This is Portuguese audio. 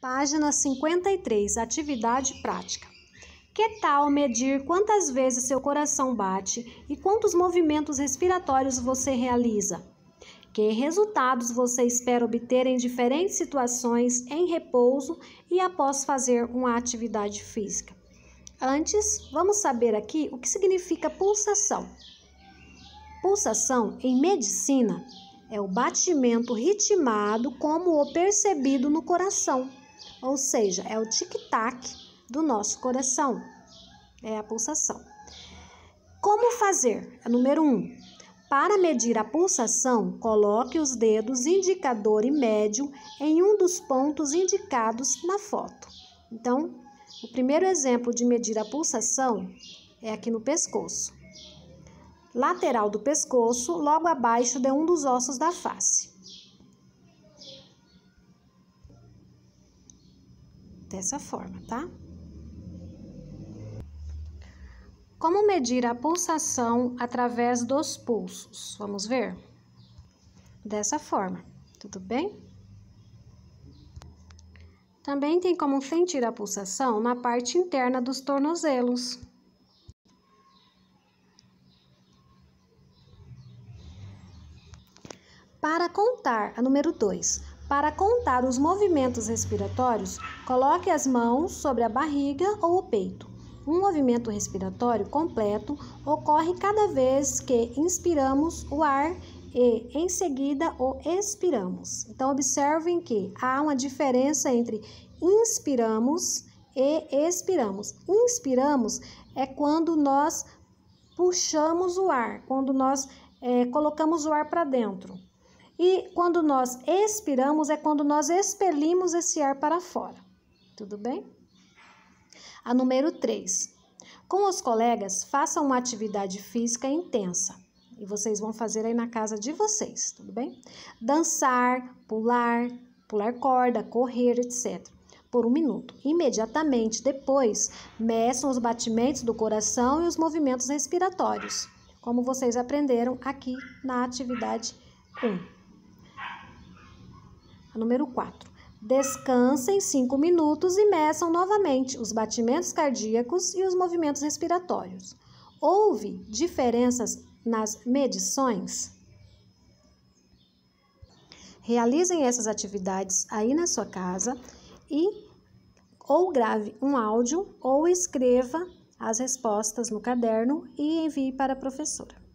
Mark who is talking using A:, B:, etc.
A: Página 53, atividade prática. Que tal medir quantas vezes seu coração bate e quantos movimentos respiratórios você realiza? Que resultados você espera obter em diferentes situações em repouso e após fazer uma atividade física? Antes, vamos saber aqui o que significa pulsação. Pulsação, em medicina, é o batimento ritmado como o percebido no coração ou seja, é o tic-tac do nosso coração, é a pulsação. Como fazer? É número um. Para medir a pulsação, coloque os dedos indicador e médio em um dos pontos indicados na foto. Então, o primeiro exemplo de medir a pulsação é aqui no pescoço. Lateral do pescoço, logo abaixo de um dos ossos da face. dessa forma, tá? Como medir a pulsação através dos pulsos? Vamos ver? Dessa forma, tudo bem? Também tem como sentir a pulsação na parte interna dos tornozelos. Para contar, a número 2, para contar os movimentos respiratórios, coloque as mãos sobre a barriga ou o peito. Um movimento respiratório completo ocorre cada vez que inspiramos o ar e em seguida o expiramos. Então, observem que há uma diferença entre inspiramos e expiramos. Inspiramos é quando nós puxamos o ar, quando nós é, colocamos o ar para dentro. E quando nós expiramos, é quando nós expelimos esse ar para fora. Tudo bem? A número 3. Com os colegas, façam uma atividade física intensa. E vocês vão fazer aí na casa de vocês, tudo bem? Dançar, pular, pular corda, correr, etc. Por um minuto. Imediatamente depois, meçam os batimentos do coração e os movimentos respiratórios, como vocês aprenderam aqui na atividade 1. Número 4. Descansem 5 minutos e meçam novamente os batimentos cardíacos e os movimentos respiratórios. Houve diferenças nas medições? Realizem essas atividades aí na sua casa e ou grave um áudio ou escreva as respostas no caderno e envie para a professora.